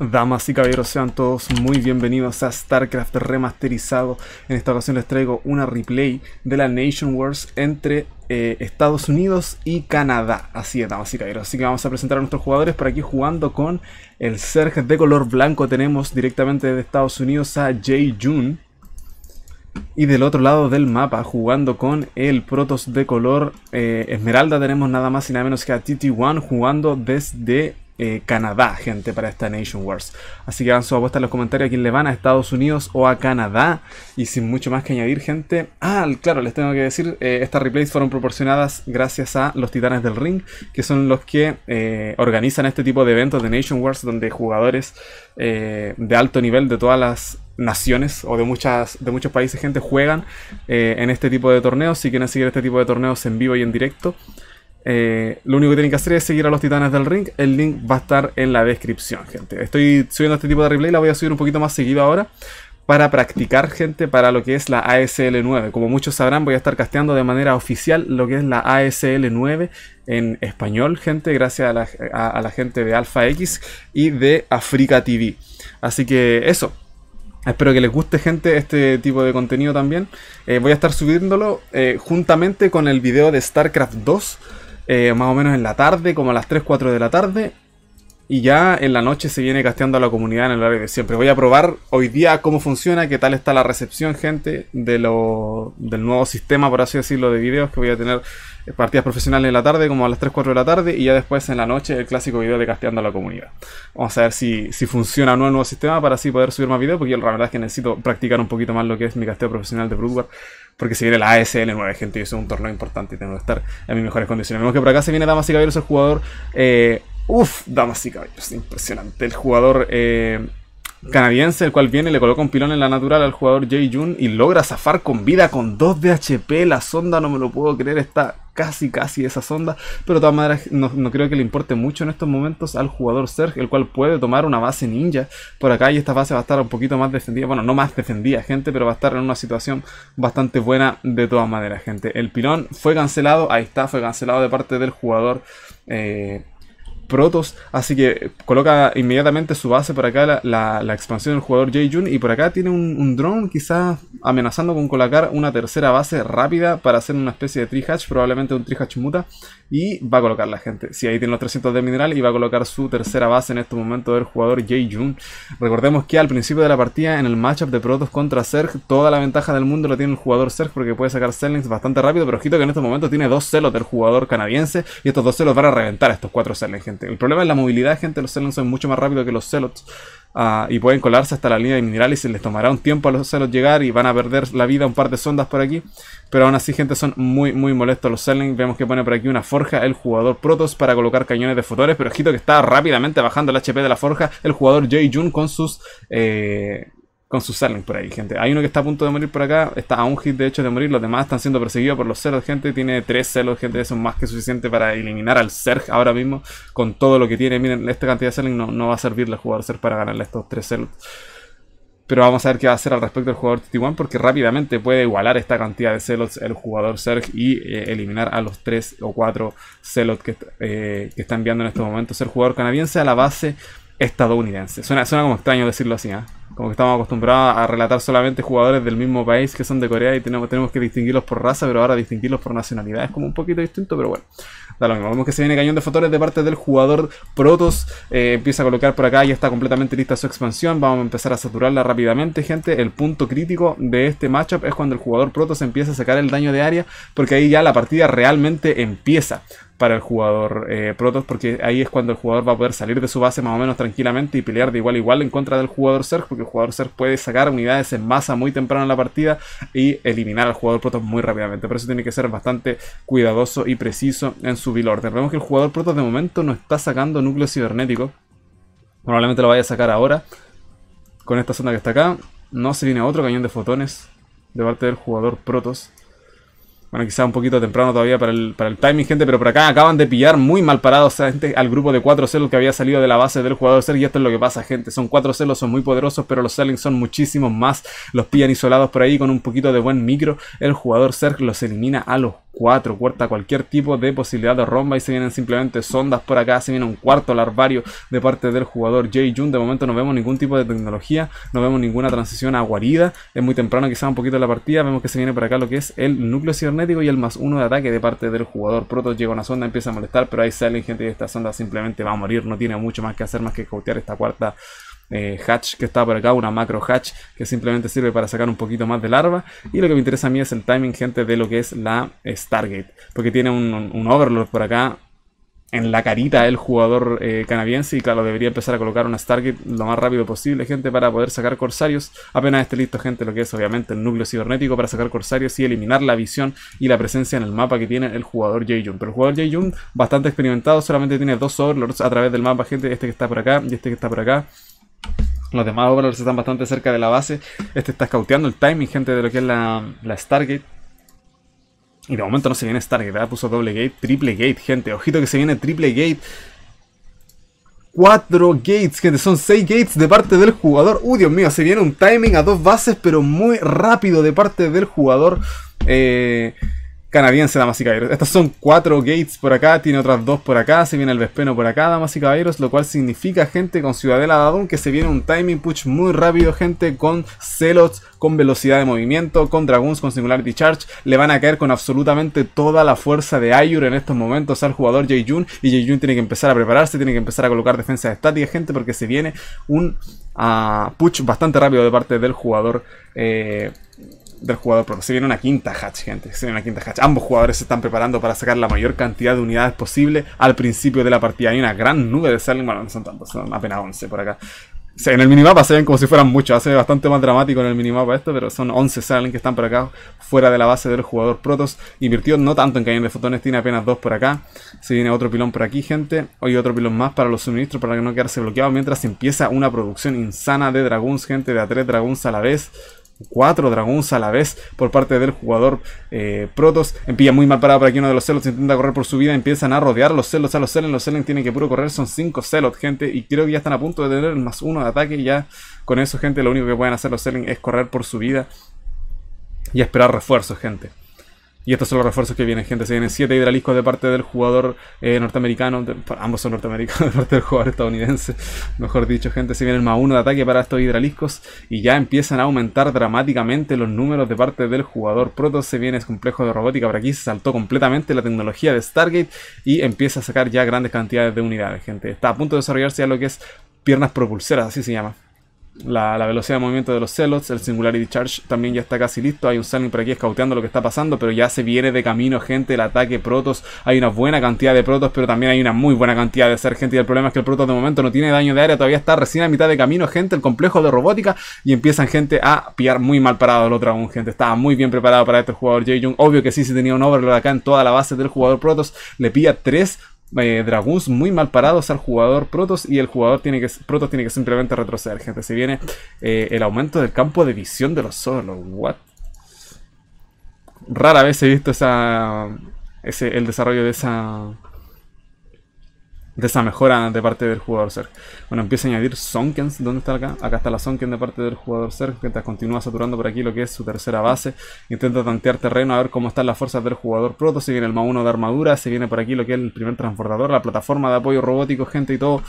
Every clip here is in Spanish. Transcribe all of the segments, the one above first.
Damas y caballeros, sean todos muy bienvenidos a StarCraft remasterizado. En esta ocasión les traigo una replay de la Nation Wars entre eh, Estados Unidos y Canadá. Así es, damas y caballeros. Así que vamos a presentar a nuestros jugadores por aquí jugando con el Serg de color blanco. Tenemos directamente de Estados Unidos a Jay Jun. Y del otro lado del mapa, jugando con el Protoss de color eh, esmeralda, tenemos nada más y nada menos que a TT1 jugando desde eh, Canadá, gente, para esta Nation Wars. Así que hagan su apuesta en los comentarios a quién le van, a Estados Unidos o a Canadá. Y sin mucho más que añadir, gente. Ah, claro, les tengo que decir, eh, estas replays fueron proporcionadas gracias a los Titanes del Ring, que son los que eh, organizan este tipo de eventos de Nation Wars, donde jugadores de alto nivel de todas las naciones o de, muchas, de muchos países, gente, juegan en este tipo de torneos. Si quieren seguir este tipo de torneos en vivo y en directo. Eh, lo único que tienen que hacer es seguir a los titanes del ring. El link va a estar en la descripción, gente. Estoy subiendo este tipo de replay, la voy a subir un poquito más seguido ahora. Para practicar, gente, para lo que es la ASL9. Como muchos sabrán, voy a estar casteando de manera oficial lo que es la ASL9 en español, gente, gracias a la, gente de Alpha X y de Africa TV. Así que eso, Espero que les guste, gente, este tipo de contenido también. Eh, voy a estar subiéndolo eh, juntamente con el video de StarCraft 2 eh, más o menos en la tarde, como a las 3, 4 de la tarde. Y ya en la noche se viene casteando a la comunidad en el área de siempre. Voy a probar hoy día cómo funciona, qué tal está la recepción, gente, de del nuevo sistema, por así decirlo, de videos que voy a tener eh, partidas profesionales en la tarde, como a las 3, 4 de la tarde, y ya después en la noche el clásico video de casteando a la comunidad. Vamos a ver si, funciona o no el nuevo sistema para así poder subir más videos, porque yo la verdad es que necesito practicar un poquito más lo que es mi casteo profesional de war porque se viene la ASL 9, gente, y eso es un torneo importante y tengo que estar en mis mejores condiciones. Vemos que por acá se viene Damas y el jugador eh, Uf, damas y caballos, impresionante. El jugador eh, canadiense, el cual viene, le coloca un pilón en la natural al jugador Jay Jun y logra zafar con vida con 2 de HP. La sonda, no me lo puedo creer, está casi, casi esa sonda. Pero de todas maneras, no, creo que le importe mucho en estos momentos al jugador Serge, el cual puede tomar una base ninja por acá. Y esta base va a estar un poquito más defendida. Bueno, no más defendida, gente, pero va a estar en una situación bastante buena de todas maneras, gente. El pilón fue cancelado, ahí está, fue cancelado de parte del jugador. Eh, Protos, Así que coloca inmediatamente su base por acá, la, expansión del jugador Jay Y por acá tiene un, drone quizás amenazando con colocar una tercera base rápida para hacer una especie de tri probablemente un tri-hatch muta. Y va a colocar la gente. Si ahí tiene los 300 de mineral y va a colocar su tercera base en este momento del jugador Jay Recordemos que al principio de la partida, en el matchup de Protos contra Zerg, toda la ventaja del mundo la tiene el jugador Zerg porque puede sacar sellings bastante rápido. Pero ojito que en este momento tiene dos celos del jugador canadiense y estos dos celos van a reventar estos cuatro sellings gente. El problema es la movilidad gente. Los Cylons son mucho más rápidos que los Celots. Ah, y pueden colarse hasta la línea de minerales y se les tomará un tiempo a los Celots llegar y van a perder la vida un par de sondas por aquí. Pero aún así, gente, son muy, muy molestos los Cylons. Vemos que pone por aquí una forja el jugador Protos para colocar cañones de futores, Pero ojito que está rápidamente bajando el HP de la forja el jugador Jay Jun con sus... Eh, con su selling por ahí, gente. Hay uno que está a punto de morir por acá, está a un hit de hecho de morir, los demás están siendo perseguidos por los celos gente. Tiene tres celos, gente, eso es más que suficiente para eliminar al Serg ahora mismo con todo lo que tiene. Miren, esta cantidad de selling no, no va a servirle al jugador Serg para ganarle estos tres celos. Pero vamos a ver qué va a hacer al respecto el jugador T1 porque rápidamente puede igualar esta cantidad de celos el jugador Serg y eh, eliminar a los tres o cuatro celos que, eh, que, está enviando en estos momentos ser jugador canadiense a la base estadounidense. Suena, suena como extraño decirlo así, ¿ah? como que estamos acostumbrados a relatar solamente jugadores del mismo país que son de Corea y tenemos, que distinguirlos por raza, pero ahora distinguirlos por nacionalidad es como un poquito distinto, pero bueno, da lo mismo. Vemos que se viene cañón de fotores de parte del jugador Protos, eh, empieza a colocar por acá, ya está completamente lista su expansión, vamos a empezar a saturarla rápidamente, gente. El punto crítico de este matchup es cuando el jugador Protos empieza a sacar el daño de área, porque ahí ya la partida realmente empieza para el jugador eh, Protoss, porque ahí es cuando el jugador va a poder salir de su base más o menos tranquilamente y pelear de igual a igual en contra del jugador Zerg, el jugador ser puede sacar unidades en masa muy temprano en la partida y eliminar al jugador Protos muy rápidamente. Por eso tiene que ser bastante cuidadoso y preciso en su build order. Vemos que el jugador Protos de momento no está sacando núcleo cibernético. Probablemente lo vaya a sacar ahora. Con esta zona que está acá. No se viene otro cañón de fotones de parte del jugador Protos. Bueno, quizá un poquito temprano todavía para el, para el timing, gente, pero por acá acaban de pillar muy mal parados gente, al grupo de cuatro celos que había salido de la base del jugador ser. Y esto es lo que pasa, gente. Son cuatro celos, son muy poderosos, pero los selling son muchísimos más. Los pillan isolados por ahí con un poquito de buen micro. El jugador ser los elimina a los Cuatro, cuarta cualquier tipo de posibilidad de romba y se vienen simplemente sondas por acá, se viene un cuarto larvario de parte del jugador Jay Jun, de momento no vemos ningún tipo de tecnología, no vemos ninguna transición a guarida, es muy temprano quizá un poquito la partida, vemos que se viene por acá lo que es el núcleo cibernético y el más uno de ataque de parte del jugador Proto, llega una sonda, empieza a molestar, pero ahí sale gente y esta sonda simplemente va a morir, no tiene mucho más que hacer más que cautear esta cuarta eh, hatch que está por acá, una macro hatch que simplemente sirve para sacar un poquito más de larva. Y lo que me interesa a mí es el timing, gente, de lo que es la eh, Stargate, porque tiene un, overlord por acá en la carita el jugador eh, canadiense y claro, debería empezar a colocar una Stargate lo más rápido posible, gente, para poder sacar corsarios. Apenas esté listo, gente, lo que es obviamente el núcleo cibernético para sacar corsarios y eliminar la visión y la presencia en el mapa que tiene el jugador Jeyun, Pero el jugador Jeyun bastante experimentado, solamente tiene dos overlords a través del mapa, gente, este que está por acá y este que está por acá. Los demás obreros están bastante cerca de la base. Este está cauteando el timing, gente, de lo que es la, la Stargate. Y de momento no se viene Stargate, ¿verdad? Puso doble gate, triple gate, gente. Ojito que se viene triple gate. Cuatro gates, gente. Son seis gates de parte del jugador. Uy, Dios mío, se viene un timing a dos bases, pero muy rápido de parte del jugador. Eh canadiense, damas y Estas son cuatro gates por acá, tiene otras dos por acá, se viene el Vespeno por acá, damas y caballeros, lo cual significa, gente, con Ciudadela Adun. que se viene un timing push muy rápido, gente, con Celots, con velocidad de movimiento, con Dragoons, con Singularity Charge, le van a caer con absolutamente toda la fuerza de Ayur en estos momentos al jugador jae y jae tiene que empezar a prepararse, tiene que empezar a colocar defensa estática, gente, porque se viene un ah, push bastante rápido de parte del jugador eh, del jugador, Protoss, se viene una quinta hatch, gente. Se viene una quinta hatch. Ambos jugadores se están preparando para sacar la mayor cantidad de unidades posible al principio de la partida. Hay una gran nube de salen Bueno, no son tantos, son apenas 11 por acá. en el minimapa se ven como si fueran muchos. Hace bastante más dramático en el minimapa esto, pero son 11 salen que están por acá, fuera de la base del jugador protos Invirtió no tanto en cañón de fotones, tiene apenas dos por acá. Se viene otro pilón por aquí, gente. Hoy otro pilón más para los suministros, para que no quedarse bloqueado. Mientras empieza una producción insana de dragones gente, de a 3 dragons a la vez cuatro dragones a la vez por parte del jugador eh, Protos. empieza muy mal parado por aquí uno de los celos. Intenta correr por su vida. Empiezan a rodear los celos a los celos. Los celos tienen que puro correr. Son cinco celos, gente. Y creo que ya están a punto de tener más uno de ataque. Y ya con eso, gente, lo único que pueden hacer los celos es correr por su vida. Y esperar refuerzos, gente. Y estos son los refuerzos que vienen, gente. Se vienen 7 hidraliscos de parte del jugador eh, norteamericano. ambos son norteamericanos, de parte del jugador estadounidense. Mejor dicho, gente. Se vienen más uno de ataque para estos hidraliscos. Y ya empiezan a aumentar dramáticamente los números de parte del jugador. Proto se viene complejo de robótica. Por aquí se saltó completamente la tecnología de Stargate. Y empieza a sacar ya grandes cantidades de unidades, gente. Está a punto de desarrollarse ya lo que es piernas propulsoras, así se llama la, velocidad de movimiento de los celos, el Singularity Charge también ya está casi listo, hay un Selling por aquí escauteando lo que está pasando, pero ya se viene de camino gente el ataque Protos, hay una buena cantidad de Protos, pero también hay una muy buena cantidad de ser gente y el problema es que el Protos de momento no tiene daño de área, todavía está recién a mitad de camino gente, el complejo de robótica y empiezan gente a pillar muy mal parado el otro aún gente, estaba muy bien preparado para este jugador Jae Jung, obvio que sí, si tenía un overlord acá en toda la base del jugador Protos, le pilla 3 eh, muy mal parados al jugador Protoss y el jugador tiene que, Protoss tiene que simplemente retroceder, gente. Se viene eh, el aumento del campo de visión de los solos. What? Rara vez he visto esa, ese, el desarrollo de esa, de esa mejora de parte del jugador Zerg. Bueno, empieza a añadir Sonkens. ¿Dónde está acá? Acá está la Sonken de parte del jugador Zerg. Que continúa saturando por aquí lo que es su tercera base. Intenta tantear terreno a ver cómo están las fuerzas del jugador proto. Si viene el ma 1 de armadura. Se viene por aquí lo que es el primer transportador. La plataforma de apoyo robótico, gente y todo.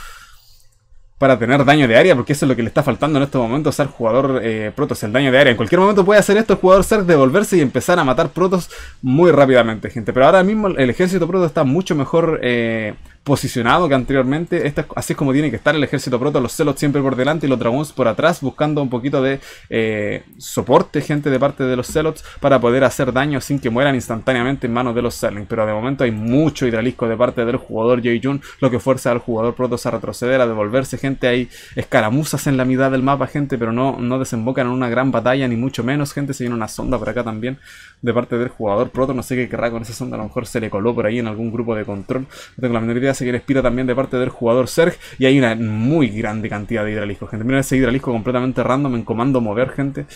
Para tener daño de área, porque eso es lo que le está faltando en estos momentos al jugador eh, Protos, el daño de área. En cualquier momento puede hacer esto el jugador Zerg, devolverse y empezar a matar Protos muy rápidamente, gente. Pero ahora mismo el ejército Proto está mucho mejor eh, posicionado que anteriormente. así es como tiene que estar el ejército proto, los celots siempre por delante y los dragones por atrás, buscando un poquito de eh, soporte, gente de parte de los celots, para poder hacer daño sin que mueran instantáneamente en manos de los selling Pero de momento hay mucho hidralisco de parte del jugador Jay Jun, lo que fuerza al jugador proto a retroceder, a devolverse, gente. Hay escaramuzas en la mitad del mapa, gente, pero no, no desembocan en una gran batalla, ni mucho menos, gente. Se viene una sonda por acá también de parte del jugador proto. No sé qué querrá con esa sonda, a lo mejor se le coló por ahí en algún grupo de control. tengo la menor se que también de parte del jugador Serg. Y hay una muy grande cantidad de hidralisco gente. mira ese hidralisco completamente random en comando mover, gente.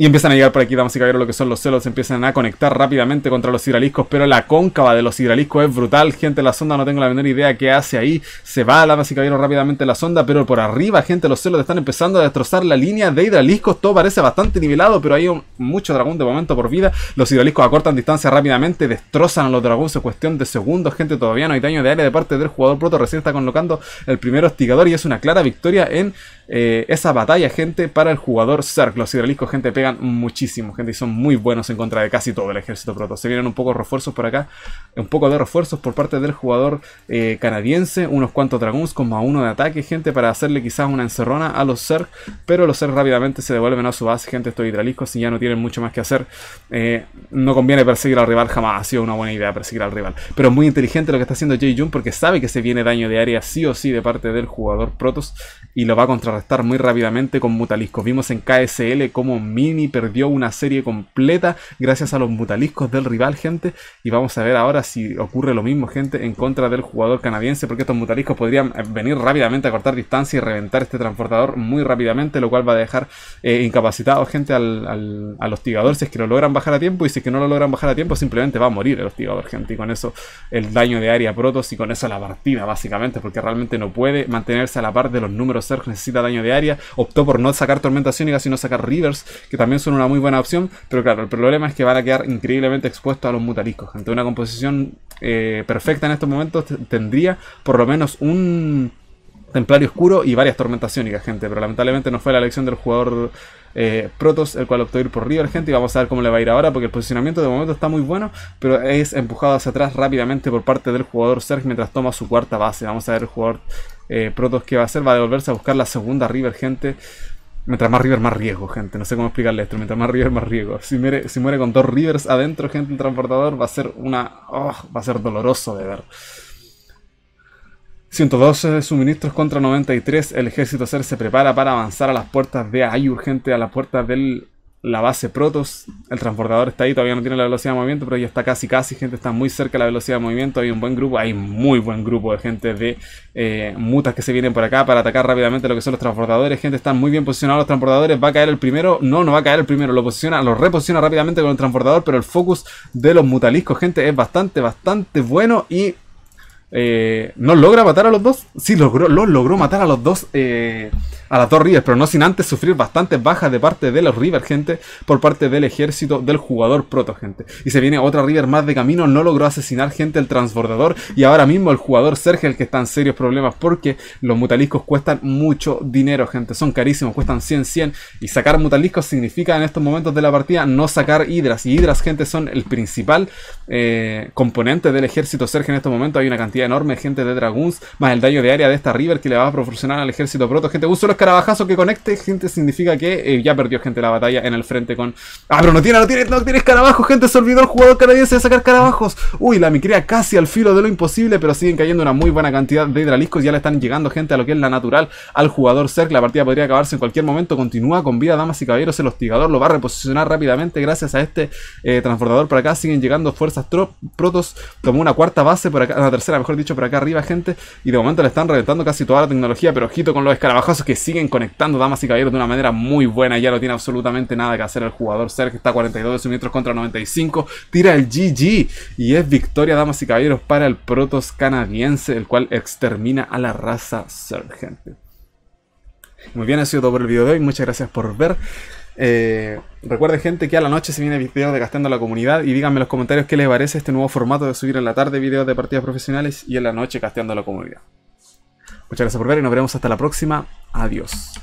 Y empiezan a llegar por aquí, damas y caballeros, lo que son los celos. Empiezan a conectar rápidamente contra los hidraliscos. Pero la cóncava de los hidraliscos es brutal. Gente, la sonda no tengo la menor idea qué hace ahí. Se va, damas y caballeros, rápidamente la sonda. Pero por arriba, gente, los celos están empezando a destrozar la línea de hidraliscos. Todo parece bastante nivelado, pero hay mucho dragón de momento por vida. Los hidraliscos acortan distancia rápidamente. Destrozan a los dragones en cuestión de segundos. Gente, todavía no hay daño de área de parte del jugador proto. Recién está colocando el primer hostigador. Y es una clara victoria en eh, esa batalla, gente, para el jugador Zerg. Los hidraliscos, gente, pegan muchísimo, gente, y son muy buenos en contra de casi todo el ejército proto. Se vienen un poco refuerzos por acá, un poco de refuerzos por parte del jugador eh, canadiense, unos cuantos dragones con más uno de ataque, gente, para hacerle quizás una encerrona a los Zerg, pero los Zerg rápidamente se devuelven a su base, gente, estos hidraliscos, y ya no tienen mucho más que hacer, eh, no conviene perseguir al rival jamás, ha sido una buena idea perseguir al rival. Pero muy inteligente lo que está haciendo Jay Jun porque sabe que se viene daño de área sí o sí de parte del jugador Protos y lo va a contrarrestar Estar muy rápidamente con mutaliscos. Vimos en KSL cómo Mini perdió una serie completa gracias a los mutaliscos del rival, gente. Y vamos a ver ahora si ocurre lo mismo, gente, en contra del jugador canadiense, porque estos mutaliscos podrían eh, venir rápidamente a cortar distancia y reventar este transportador muy rápidamente, lo cual va a dejar eh, incapacitado, gente, al, al, al, hostigador si es que lo logran bajar a tiempo. Y si es que no lo logran bajar a tiempo, simplemente va a morir el hostigador, gente. Y con eso el daño de área protos y con eso la partida, básicamente, porque realmente no puede mantenerse a la par de los números Serg, necesita daño de área. Optó por no sacar Tormenta casi sino sacar Rivers, que también son una muy buena opción. Pero claro, el problema es que van a quedar increíblemente expuestos a los Mutaliscos, Ante una composición eh, perfecta en estos momentos, tendría por lo menos un Templario Oscuro y varias tormentaciones iónicas, gente. Pero lamentablemente no fue la elección del jugador eh, Protos, el cual optó ir por River, gente. Y vamos a ver cómo le va a ir ahora, porque el posicionamiento de momento está muy bueno, pero es empujado hacia atrás rápidamente por parte del jugador Serg mientras toma su cuarta base. Vamos a ver el jugador eh, Protos qué va a hacer. Va a devolverse a buscar la segunda River, gente. Mientras más River, más riesgo, gente. No sé cómo explicarle esto. Mientras más River, más riesgo. Si muere, si muere con dos Rivers adentro, gente, un transportador va a ser una. Oh, va a ser doloroso de ver. 112 de suministros contra 93. El ejército ser se prepara para avanzar a las puertas de ahí urgente, a las puertas de la base Protos. El transportador está ahí, todavía no tiene la velocidad de movimiento, pero ya está casi, casi. Gente está muy cerca de la velocidad de movimiento. Hay un buen grupo, hay muy buen grupo de gente de eh, mutas que se vienen por acá para atacar rápidamente lo que son los transportadores. Gente, está muy bien posicionados los transportadores. ¿Va a caer el primero? No, no va a caer el primero. Lo posiciona, lo reposiciona rápidamente con el transportador. pero el focus de los mutaliscos, gente, es bastante, bastante bueno y eh, no logra matar a los dos. Sí, logró, lo logró matar a los dos. Eh, a las dos Rivers, pero no sin antes sufrir bastantes bajas de parte de los rivers gente. Por parte del ejército del jugador proto, gente. Y se viene otra River más de camino. No logró asesinar, gente, el transbordador. Y ahora mismo el jugador Sergio, el que está en serios problemas. Porque los mutaliscos cuestan mucho dinero, gente. Son carísimos, cuestan 100, 100. Y sacar mutaliscos significa en estos momentos de la partida no sacar hidras. Y hidras, gente, son el principal eh, componente del ejército Sergio, en estos momentos. Hay una cantidad enorme gente de Dragoons, más el daño de área de esta River que le va a proporcionar al ejército proto. Gente, un los escarabajazo que conecte, gente, significa que eh, ya perdió gente la batalla en el frente con... Ah, pero no tiene, no tiene, no tiene gente, se olvidó el jugador canadiense de sacar carabajos. Uy, la micrea casi al filo de lo imposible, pero siguen cayendo una muy buena cantidad de hidraliscos, ya le están llegando gente a lo que es la natural al jugador Cerc, la partida podría acabarse en cualquier momento, continúa con vida, damas y caballeros, el hostigador lo va a reposicionar rápidamente gracias a este eh, transportador para acá, siguen llegando fuerzas protos, tomó una cuarta base por acá, una tercera mejor mejor dicho, por acá arriba, gente. Y de momento le están reventando casi toda la tecnología, pero ojito con los escarabajazos que siguen conectando damas y caballeros de una manera muy buena. Ya no tiene absolutamente nada que hacer el jugador Ser, que está 42 de metros contra 95. Tira el GG y es victoria, damas y caballeros, para el Protos canadiense, el cual extermina a la raza Ser, Muy bien, ha sido todo por el video de hoy. Muchas gracias por ver. Eh, recuerden, gente, que a la noche se viene video de Gastando la Comunidad. Y díganme en los comentarios qué les parece este nuevo formato de subir en la tarde videos de partidas profesionales y en la noche casteando la Comunidad. Muchas gracias por ver y nos veremos hasta la próxima. Adiós.